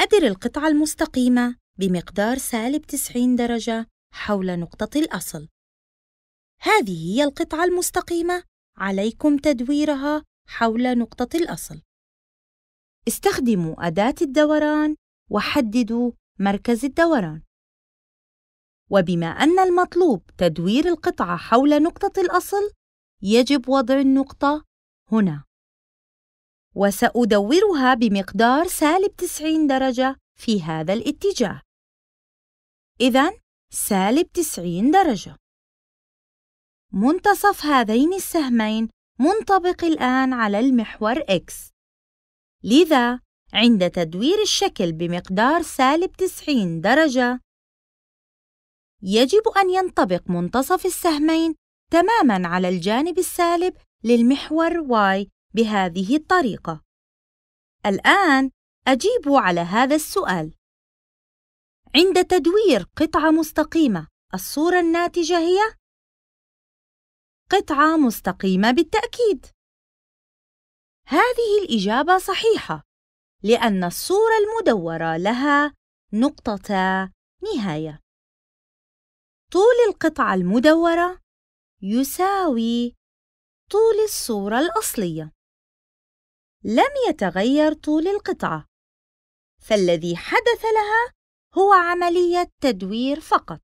أدر القطعة المستقيمة بمقدار سالب 90 درجة حول نقطة الأصل. هذه هي القطعة المستقيمة، عليكم تدويرها حول نقطة الأصل. استخدموا أداة الدوران وحددوا مركز الدوران. وبما أن المطلوب تدوير القطعة حول نقطة الأصل، يجب وضع النقطة هنا. وسأدورها بمقدار سالب 90 درجة في هذا الاتجاه إذا سالب 90 درجة منتصف هذين السهمين منطبق الآن على المحور X لذا عند تدوير الشكل بمقدار سالب 90 درجة يجب أن ينطبق منتصف السهمين تماماً على الجانب السالب للمحور Y بهذه الطريقة. الآن أجيب على هذا السؤال. عند تدوير قطعة مستقيمة، الصورة الناتجة هي قطعة مستقيمة بالتأكيد. هذه الإجابة صحيحة، لأن الصورة المدورة لها نقطتا نهاية. طول القطعة المدورة يساوي طول الصورة الأصلية. لم يتغير طول القطعة فالذي حدث لها هو عملية تدوير فقط